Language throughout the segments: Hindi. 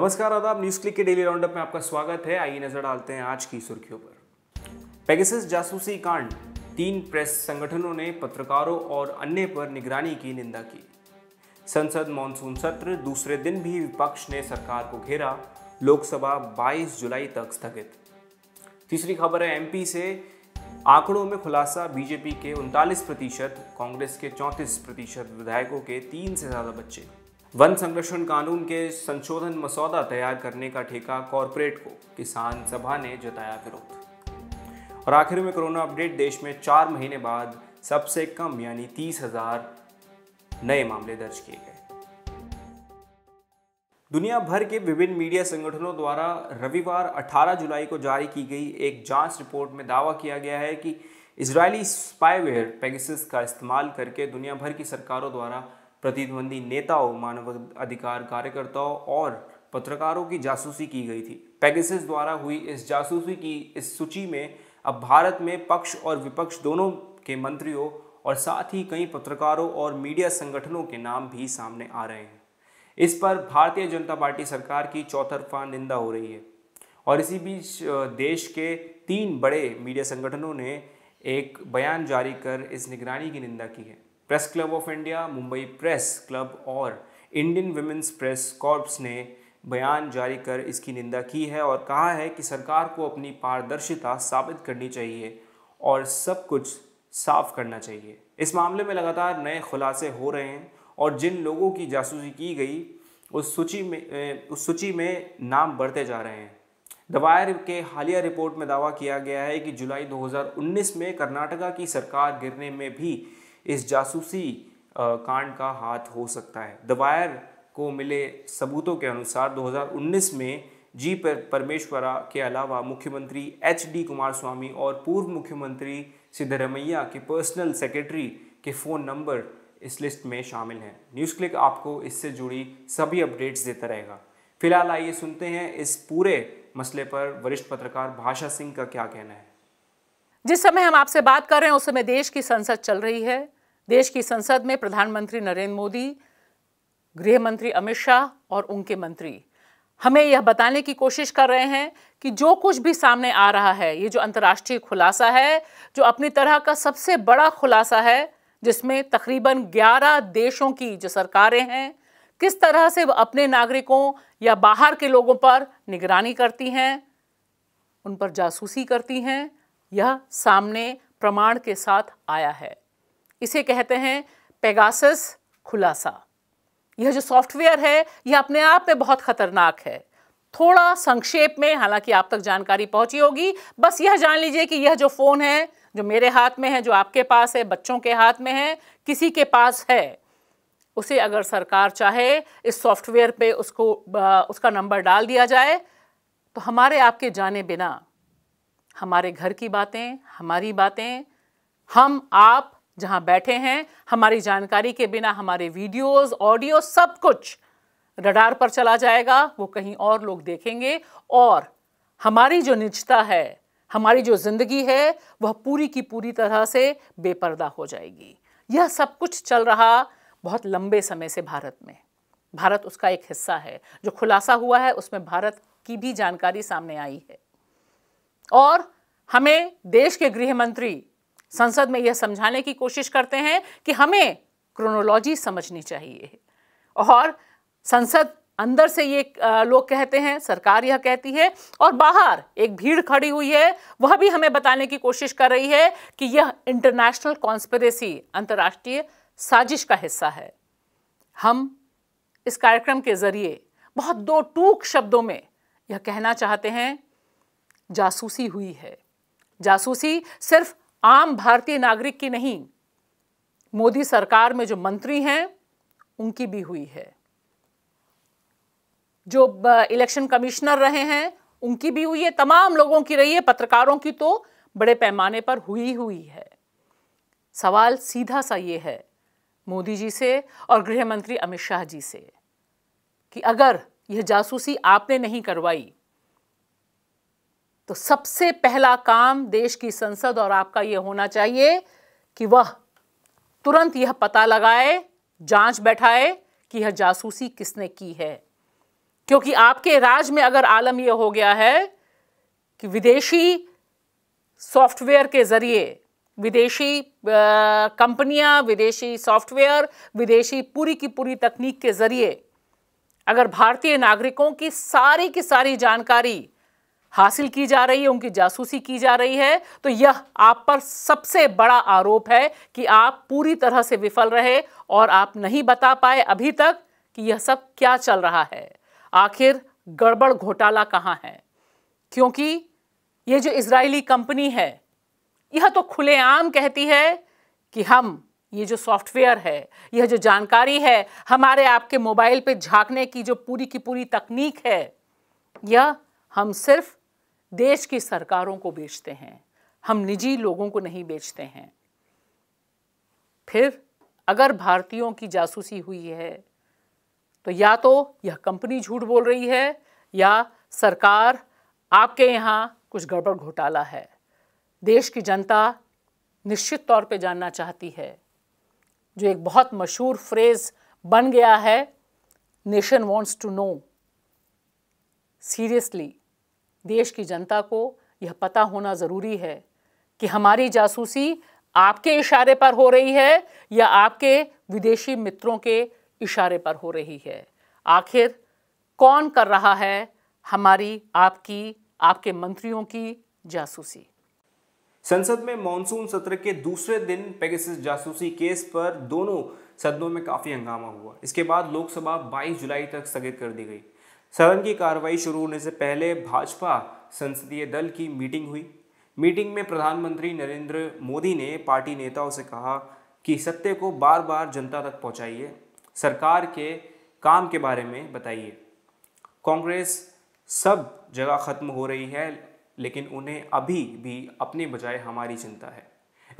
नमस्कार आदाब न्यूज क्लिक के डेली राउंडअप में आपका स्वागत है आइए नजर डालते हैं आज की सुर्खियों पर पेगसिस जासूसी कांड तीन प्रेस संगठनों ने पत्रकारों और अन्य पर निगरानी की निंदा की संसद मानसून सत्र दूसरे दिन भी विपक्ष ने सरकार को घेरा लोकसभा 22 जुलाई तक स्थगित तीसरी खबर है एमपी से आंकड़ों में खुलासा बीजेपी के उनतालीस प्रतिशत कांग्रेस के चौंतीस प्रतिशत विधायकों के तीन से ज़्यादा बच्चे वन संरक्षण कानून के संशोधन मसौदा तैयार करने का ठेका कॉरपोरेट को किसान सभा ने जताया विरोध और आखिर में कोरोना अपडेट देश में चार महीने बाद सबसे कम यानी तीस हजार नए मामले दर्ज किए गए दुनिया भर के विभिन्न मीडिया संगठनों द्वारा रविवार 18 जुलाई को जारी की गई एक जांच रिपोर्ट में दावा किया गया है कि इसराइली स्पाईवेयर पेगसिस का इस्तेमाल करके दुनिया भर की सरकारों द्वारा प्रतिद्वंदी नेताओं मानव अधिकार कार्यकर्ताओं और पत्रकारों की जासूसी की गई थी पेगसिस द्वारा हुई इस जासूसी की इस सूची में अब भारत में पक्ष और विपक्ष दोनों के मंत्रियों और साथ ही कई पत्रकारों और मीडिया संगठनों के नाम भी सामने आ रहे हैं इस पर भारतीय जनता पार्टी सरकार की चौतरफा निंदा हो रही है और इसी बीच देश के तीन बड़े मीडिया संगठनों ने एक बयान जारी कर इस निगरानी की निंदा की है press club of India Mumbai press club और इंडियन वुमेंस प्रेस कॉर्प्स ने बयान जारी कर इसकी निंदा की है और कहा है कि सरकार को अपनी पारदर्शिता साबित करनी चाहिए और सब कुछ साफ करना चाहिए इस मामले में लगातार नए खुलासे हो रहे हैं और जिन लोगों की जासूसी की गई उस सूची में उस सूची में नाम बढ़ते जा रहे हैं दवायर के हालिया रिपोर्ट में दावा किया गया है कि जुलाई 2019 में कर्नाटका की सरकार गिरने में भी इस जासूसी कांड का हाथ हो सकता है द वायर को मिले सबूतों के अनुसार 2019 में जी पर परमेश्वरा के अलावा मुख्यमंत्री एच डी कुमार स्वामी और पूर्व मुख्यमंत्री सिद्धरमैया के पर्सनल सेक्रेटरी के फ़ोन नंबर इस लिस्ट में शामिल हैं न्यूज़ क्लिक आपको इससे जुड़ी सभी अपडेट्स देता रहेगा फिलहाल आइए सुनते हैं इस पूरे मसले पर वरिष्ठ पत्रकार भाषा सिंह का क्या कहना है जिस समय हम आपसे बात कर रहे हैं उस समय देश की संसद चल रही है देश की संसद में प्रधानमंत्री नरेंद्र मोदी गृह मंत्री अमित शाह और उनके मंत्री हमें यह बताने की कोशिश कर रहे हैं कि जो कुछ भी सामने आ रहा है ये जो अंतर्राष्ट्रीय खुलासा है जो अपनी तरह का सबसे बड़ा खुलासा है जिसमें तकरीबन 11 देशों की जो सरकारें हैं किस तरह से वह अपने नागरिकों या बाहर के लोगों पर निगरानी करती हैं उन पर जासूसी करती हैं यह सामने प्रमाण के साथ आया है इसे कहते हैं पेगासस खुलासा यह जो सॉफ्टवेयर है यह अपने आप में बहुत खतरनाक है थोड़ा संक्षेप में हालांकि आप तक जानकारी पहुंची होगी बस यह जान लीजिए कि यह जो फ़ोन है जो मेरे हाथ में है जो आपके पास है बच्चों के हाथ में है किसी के पास है उसे अगर सरकार चाहे इस सॉफ्टवेयर पे उसको उसका नंबर डाल दिया जाए तो हमारे आपके जाने बिना हमारे घर की बातें हमारी बातें हम आप जहां बैठे हैं हमारी जानकारी के बिना हमारे वीडियोस ऑडियो सब कुछ रडार पर चला जाएगा वो कहीं और लोग देखेंगे और हमारी जो निजता है हमारी जो ज़िंदगी है वह पूरी की पूरी तरह से बेपर्दा हो जाएगी यह सब कुछ चल रहा बहुत लंबे समय से भारत में भारत उसका एक हिस्सा है जो खुलासा हुआ है उसमें भारत की भी जानकारी सामने आई है और हमें देश के गृह मंत्री संसद में यह समझाने की कोशिश करते हैं कि हमें क्रोनोलॉजी समझनी चाहिए और संसद अंदर से ये लोग कहते हैं सरकार यह कहती है और बाहर एक भीड़ खड़ी हुई है वह भी हमें बताने की कोशिश कर रही है कि यह इंटरनेशनल कॉन्स्परेसी अंतर्राष्ट्रीय साजिश का हिस्सा है हम इस कार्यक्रम के ज़रिए बहुत दो टूक शब्दों में यह कहना चाहते हैं जासूसी हुई है जासूसी सिर्फ आम भारतीय नागरिक की नहीं मोदी सरकार में जो मंत्री हैं उनकी भी हुई है जो इलेक्शन कमिश्नर रहे हैं उनकी भी हुई है तमाम लोगों की रही है पत्रकारों की तो बड़े पैमाने पर हुई हुई है सवाल सीधा सा ये है मोदी जी से और गृह मंत्री अमित शाह जी से कि अगर यह जासूसी आपने नहीं करवाई तो सबसे पहला काम देश की संसद और आपका यह होना चाहिए कि वह तुरंत यह पता लगाए जांच बैठाए कि यह जासूसी किसने की है क्योंकि आपके राज में अगर आलम यह हो गया है कि विदेशी सॉफ्टवेयर के ज़रिए विदेशी कंपनियां विदेशी सॉफ्टवेयर विदेशी पूरी की पूरी तकनीक के ज़रिए अगर भारतीय नागरिकों की सारी की सारी जानकारी हासिल की जा रही है उनकी जासूसी की जा रही है तो यह आप पर सबसे बड़ा आरोप है कि आप पूरी तरह से विफल रहे और आप नहीं बता पाए अभी तक कि यह सब क्या चल रहा है आखिर गड़बड़ घोटाला कहाँ है क्योंकि ये जो इजरायली कंपनी है यह तो खुलेआम कहती है कि हम ये जो सॉफ्टवेयर है यह जो जानकारी है हमारे आपके मोबाइल पे झांकने की जो पूरी की पूरी तकनीक है यह हम सिर्फ देश की सरकारों को बेचते हैं हम निजी लोगों को नहीं बेचते हैं फिर अगर भारतीयों की जासूसी हुई है तो या तो यह कंपनी झूठ बोल रही है या सरकार आपके यहाँ कुछ गड़बड़ घोटाला है देश की जनता निश्चित तौर पे जानना चाहती है जो एक बहुत मशहूर फ्रेज बन गया है nation wants to know seriously देश की जनता को यह पता होना ज़रूरी है कि हमारी जासूसी आपके इशारे पर हो रही है या आपके विदेशी मित्रों के इशारे पर हो रही है आखिर कौन कर रहा है हमारी आपकी आपके मंत्रियों की जासूसी संसद में मानसून सत्र के दूसरे दिन पेगसिस जासूसी केस पर दोनों सदनों में काफ़ी हंगामा हुआ इसके बाद लोकसभा 22 जुलाई तक स्थगित कर दी गई सदन की कार्रवाई शुरू होने से पहले भाजपा संसदीय दल की मीटिंग हुई मीटिंग में प्रधानमंत्री नरेंद्र मोदी ने पार्टी नेताओं से कहा कि सत्य को बार बार जनता तक पहुंचाइए सरकार के काम के बारे में बताइए कांग्रेस सब जगह ख़त्म हो रही है लेकिन उन्हें अभी भी अपने बजाय हमारी चिंता है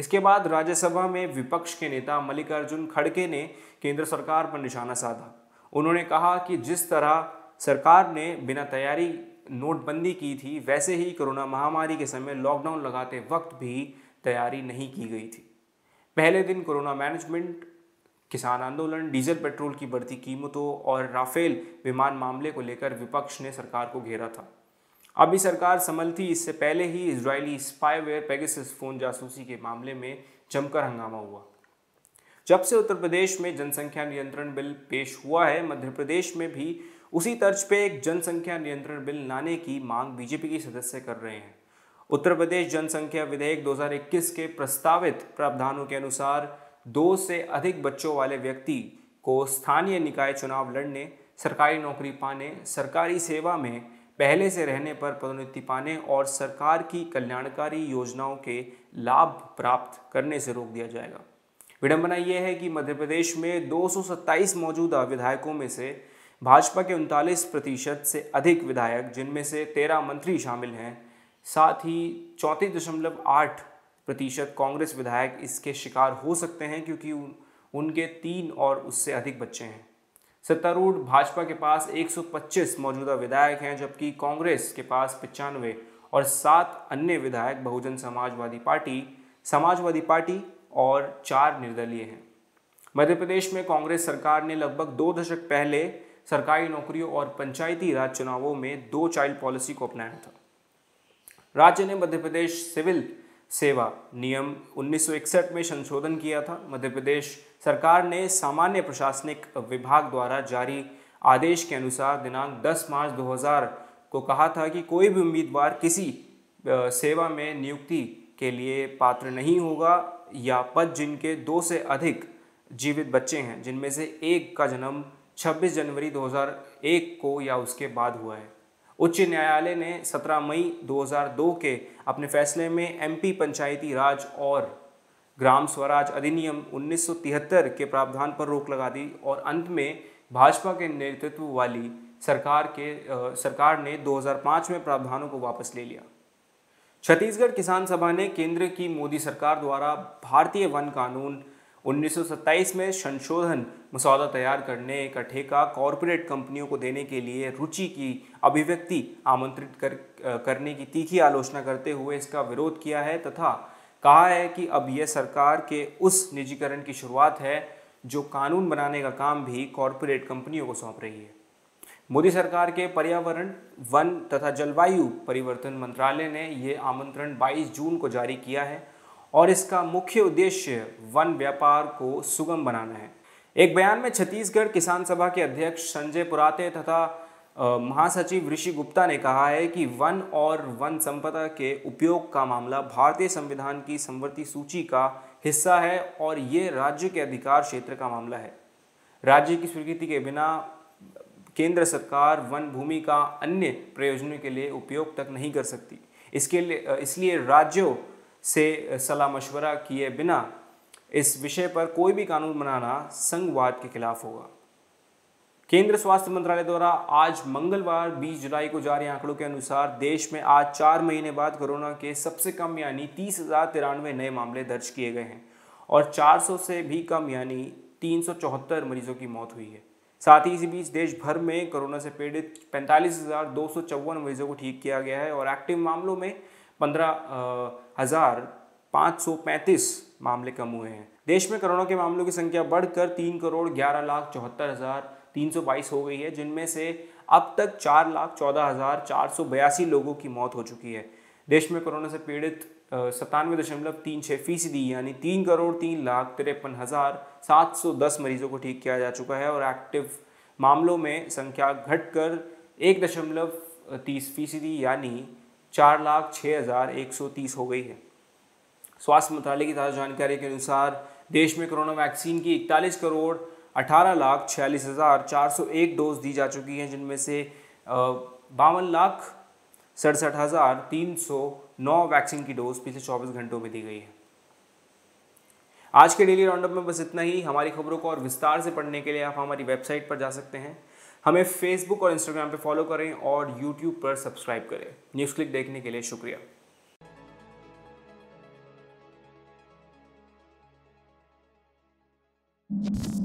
इसके बाद राज्यसभा में विपक्ष के नेता मल्लिकार्जुन खड़गे ने केंद्र सरकार पर निशाना साधा उन्होंने कहा कि जिस तरह सरकार ने बिना तैयारी नोटबंदी की थी वैसे ही कोरोना महामारी के समय लॉकडाउन लगाते वक्त भी तैयारी नहीं की गई थी पहले दिन कोरोना मैनेजमेंट किसान आंदोलन डीजल पेट्रोल की बढ़ती कीमतों और राफेल विमान मामले को लेकर विपक्ष ने सरकार को घेरा था अभी सरकार संभल थी इससे पहले ही इसराइली स्पाईवेयर पेगसिस फोन जासूसी के मामले में जमकर हंगामा हुआ जब से उत्तर प्रदेश में जनसंख्या नियंत्रण बिल पेश हुआ है मध्य प्रदेश में भी उसी तर्ज पे एक जनसंख्या नियंत्रण बिल लाने की मांग बीजेपी के सदस्य कर रहे हैं उत्तर प्रदेश जनसंख्या विधेयक 2021 के प्रस्तावित प्रावधानों के अनुसार दो से अधिक बच्चों वाले व्यक्ति को स्थानीय निकाय चुनाव लड़ने सरकारी नौकरी पाने सरकारी सेवा में पहले से रहने पर पदोन्नति पाने और सरकार की कल्याणकारी योजनाओं के लाभ प्राप्त करने से रोक दिया जाएगा विडंबना यह है कि मध्य प्रदेश में दो मौजूदा विधायकों में से भाजपा के उनतालीस प्रतिशत से अधिक विधायक जिनमें से तेरह मंत्री शामिल हैं साथ ही चौंतीस दशमलव आठ प्रतिशत कांग्रेस विधायक इसके शिकार हो सकते हैं क्योंकि उनके तीन और उससे अधिक बच्चे हैं सत्तारूढ़ भाजपा के पास 125 मौजूदा विधायक हैं जबकि कांग्रेस के पास पचानवे और सात अन्य विधायक बहुजन समाजवादी पार्टी समाजवादी पार्टी और चार निर्दलीय हैं मध्य प्रदेश में कांग्रेस सरकार ने लगभग दो दशक पहले सरकारी नौकरियों और पंचायती राज चुनावों में दो चाइल्ड पॉलिसी को अपनाया था राज्य ने मध्य प्रदेश सिविल सेवा नियम 1961 में संशोधन किया था मध्य प्रदेश सरकार ने सामान्य प्रशासनिक विभाग द्वारा जारी आदेश के अनुसार दिनांक 10 मार्च 2000 को कहा था कि कोई भी उम्मीदवार किसी सेवा में नियुक्ति के लिए पात्र नहीं होगा या पद जिनके दो से अधिक जीवित बच्चे हैं जिनमें से एक का जन्म 26 जनवरी 2001 को या उसके बाद हुआ है उच्च न्यायालय ने 17 मई 2002 के अपने फैसले में एमपी पंचायती राज और ग्राम स्वराज अधिनियम 1973 के प्रावधान पर रोक लगा दी और अंत में भाजपा के नेतृत्व वाली सरकार के आ, सरकार ने 2005 में प्रावधानों को वापस ले लिया छत्तीसगढ़ किसान सभा ने केंद्र की मोदी सरकार द्वारा भारतीय वन कानून 1927 में संशोधन मसौदा तैयार करने का ठेका कॉरपोरेट कंपनियों को देने के लिए रुचि की अभिव्यक्ति आमंत्रित कर करने की तीखी आलोचना करते हुए इसका विरोध किया है तथा कहा है कि अब यह सरकार के उस निजीकरण की शुरुआत है जो कानून बनाने का काम भी कॉरपोरेट कंपनियों को सौंप रही है मोदी सरकार के पर्यावरण वन तथा जलवायु परिवर्तन मंत्रालय ने यह आमंत्रण 22 जून को जारी किया है और इसका मुख्य उद्देश्य वन व्यापार को सुगम बनाना है एक बयान में छत्तीसगढ़ किसान सभा के अध्यक्ष संजय पुराते तथा महासचिव ऋषि गुप्ता ने कहा है कि वन और वन संपदा के उपयोग का मामला भारतीय संविधान की संवर्ती सूची का हिस्सा है और ये राज्य के अधिकार क्षेत्र का मामला है राज्य की स्वीकृति के बिना केंद्र सरकार वन भूमि का अन्य प्रयोजनों के लिए उपयोग तक नहीं कर सकती इसके लिए इसलिए राज्यों से सलाह मशवरा किए बिना इस विषय पर कोई भी कानून बनाना संघवाद के खिलाफ होगा केंद्र स्वास्थ्य मंत्रालय द्वारा आज मंगलवार 20 जुलाई को जारी आंकड़ों के अनुसार देश में आज चार महीने बाद कोरोना के सबसे कम यानी तीस हजार तिरानवे नए मामले दर्ज किए गए हैं और 400 से भी कम यानी तीन मरीजों की मौत हुई है साथ ही इसी बीच देश भर में कोरोना से पीड़ित पैंतालीस हज़ार दो सौ चौवन मरीजों को ठीक किया गया है और एक्टिव मामलों में पंद्रह हज़ार पाँच सौ पैंतीस मामले कम हुए हैं देश में कोरोना के मामलों की संख्या बढ़कर तीन करोड़ ग्यारह लाख चौहत्तर हज़ार तीन सौ बाईस हो गई है जिनमें से अब तक चार लाख चौदह हज़ार चार सौ बयासी लोगों की मौत हो चुकी है देश में कोरोना से पीड़ित सत्तानवे दशमलव तीन छः फीसदी यानी तीन करोड़ तीन लाख तिरपन हज़ार सात सौ दस मरीजों को ठीक किया जा चुका है और एक्टिव मामलों में संख्या घटकर एक दशमलव तीस फीसदी यानी चार लाख छः हज़ार एक सौ तीस हो गई है स्वास्थ्य मंत्रालय की ताज़ा जानकारी के अनुसार देश में कोरोना वैक्सीन की इकतालीस करोड़ अठारह लाख छियालीस हज़ार चार सौ एक डोज दी जा चुकी हैं जिनमें से बावन लाख सड़सठ हज़ार तीन सौ नौ वैक्सीन की डोज पिछले चौबीस घंटों में दी गई है आज के डेली राउंडअप में बस इतना ही हमारी खबरों को और विस्तार से पढ़ने के लिए आप हमारी वेबसाइट पर जा सकते हैं हमें फेसबुक और इंस्टाग्राम पर फॉलो करें और यूट्यूब पर सब्सक्राइब करें न्यूज़ क्लिक देखने के लिए शुक्रिया you